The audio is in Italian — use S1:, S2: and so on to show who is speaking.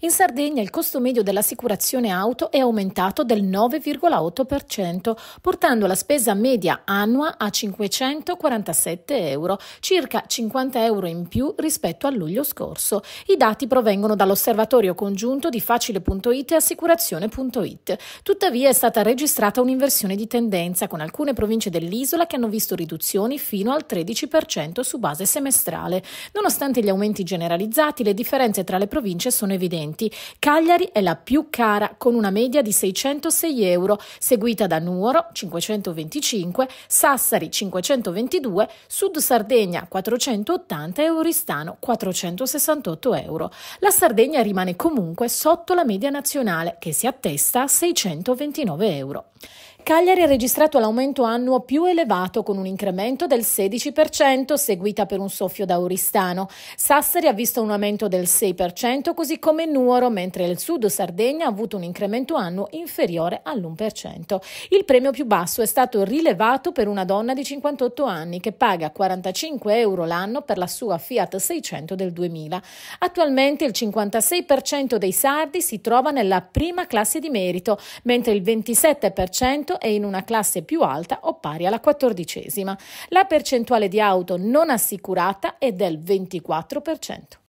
S1: In Sardegna il costo medio dell'assicurazione auto è aumentato del 9,8%, portando la spesa media annua a 547 euro, circa 50 euro in più rispetto a luglio scorso. I dati provengono dall'osservatorio congiunto di facile.it e assicurazione.it. Tuttavia è stata registrata un'inversione di tendenza con alcune province dell'isola che hanno visto riduzioni fino al 13% su base semestrale. Nonostante gli aumenti generalizzati, le differenze tra le province sono evidenti dipendenti, Cagliari è la più cara con una media di 606 euro, seguita da Nuoro 525, Sassari 522, Sud Sardegna 480 e Oristano 468 euro. La Sardegna rimane comunque sotto la media nazionale che si attesta a 629 euro. Cagliari ha registrato l'aumento annuo più elevato con un incremento del 16%, seguita per un soffio da Oristano. Sassari ha visto un aumento del 6%, così come Nuoro, mentre il Sud Sardegna ha avuto un incremento annuo inferiore all'1%. Il premio più basso è stato rilevato per una donna di 58 anni che paga 45 euro l'anno per la sua Fiat 600 del 2000. Attualmente il 56% dei sardi si trova nella prima classe di merito, mentre il 27% secondo e in una classe più alta o pari alla quattordicesima. La percentuale di auto non assicurata è del 24%.